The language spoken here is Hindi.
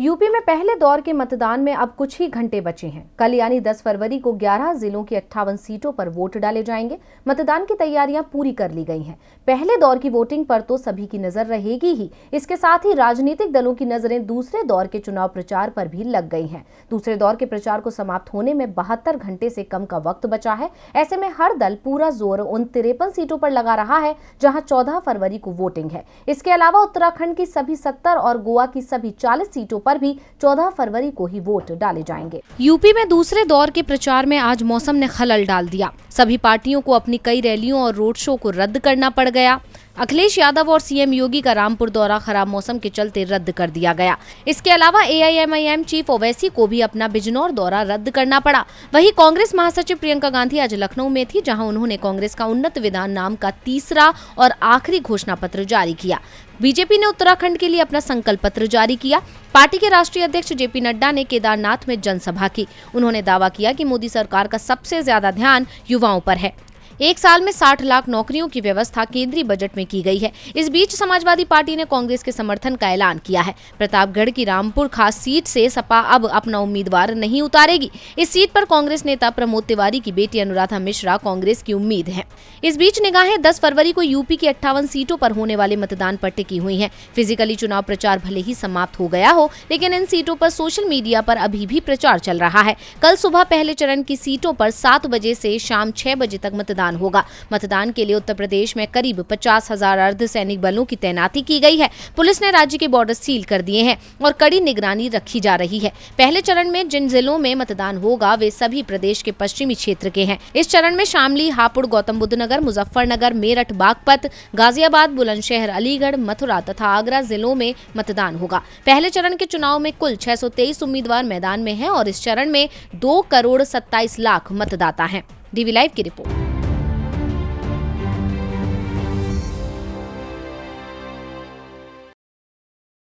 यूपी में पहले दौर के मतदान में अब कुछ ही घंटे बचे हैं कल यानी 10 फरवरी को 11 जिलों की अट्ठावन सीटों पर वोट डाले जाएंगे मतदान की तैयारियां पूरी कर ली गई हैं पहले दौर की वोटिंग पर तो सभी की नजर रहेगी ही इसके साथ ही राजनीतिक दलों की नजरें दूसरे दौर के चुनाव प्रचार पर भी लग गई है दूसरे दौर के प्रचार को समाप्त होने में बहत्तर घंटे से कम का वक्त बचा है ऐसे में हर दल पूरा जोर उन तिरपन सीटों पर लगा रहा है जहाँ चौदह फरवरी को वोटिंग है इसके अलावा उत्तराखंड की सभी सत्तर और गोवा की सभी चालीस सीटों पर भी 14 फरवरी को ही वोट डाले जाएंगे यूपी में दूसरे दौर के प्रचार में आज मौसम ने खलल डाल दिया सभी पार्टियों को अपनी कई रैलियों और रोड शो को रद्द करना पड़ गया अखिलेश यादव और सीएम योगी का रामपुर दौरा खराब मौसम के चलते रद्द कर दिया गया इसके अलावा एआईएमआईएम चीफ ओवैसी को भी अपना बिजनौर दौरा रद्द करना पड़ा वहीं कांग्रेस महासचिव प्रियंका गांधी आज लखनऊ में थी जहां उन्होंने कांग्रेस का उन्नत विधान नाम का तीसरा और आखिरी घोषणा पत्र जारी किया बीजेपी ने उत्तराखंड के लिए अपना संकल्प पत्र जारी किया पार्टी के राष्ट्रीय अध्यक्ष जेपी नड्डा ने केदारनाथ में जनसभा की उन्होंने दावा किया कि मोदी सरकार का सबसे ज्यादा ध्यान युवाओं पर है एक साल में 60 लाख नौकरियों की व्यवस्था केंद्रीय बजट में की गई है इस बीच समाजवादी पार्टी ने कांग्रेस के समर्थन का ऐलान किया है प्रतापगढ़ की रामपुर खास सीट से सपा अब अपना उम्मीदवार नहीं उतारेगी इस सीट पर कांग्रेस नेता प्रमोद तिवारी की बेटी अनुराधा मिश्रा कांग्रेस की उम्मीद है इस बीच निगाहें दस फरवरी को यूपी की अट्ठावन सीटों आरोप होने वाले मतदान पर टिकी हुई है फिजिकली चुनाव प्रचार भले ही समाप्त हो गया हो लेकिन इन सीटों आरोप सोशल मीडिया आरोप अभी भी प्रचार चल रहा है कल सुबह पहले चरण की सीटों आरोप सात बजे ऐसी शाम छह बजे तक मतदान मतदान होगा मतदान के लिए उत्तर प्रदेश में करीब पचास हजार अर्ध सैनिक बलों की तैनाती की गई है पुलिस ने राज्य के बॉर्डर सील कर दिए हैं और कड़ी निगरानी रखी जा रही है पहले चरण में जिन जिलों में मतदान होगा वे सभी प्रदेश के पश्चिमी क्षेत्र के हैं इस चरण में शामली हापुड़ गौतम बुद्ध नगर मुजफ्फरनगर मेरठ बागपत गाजियाबाद बुलंदशहर अलीगढ़ मथुरा तथा आगरा जिलों में मतदान होगा पहले चरण के चुनाव में कुल छह उम्मीदवार मैदान में है और इस चरण में दो करोड़ सत्ताईस लाख मतदाता हैं डीवी लाइव की रिपोर्ट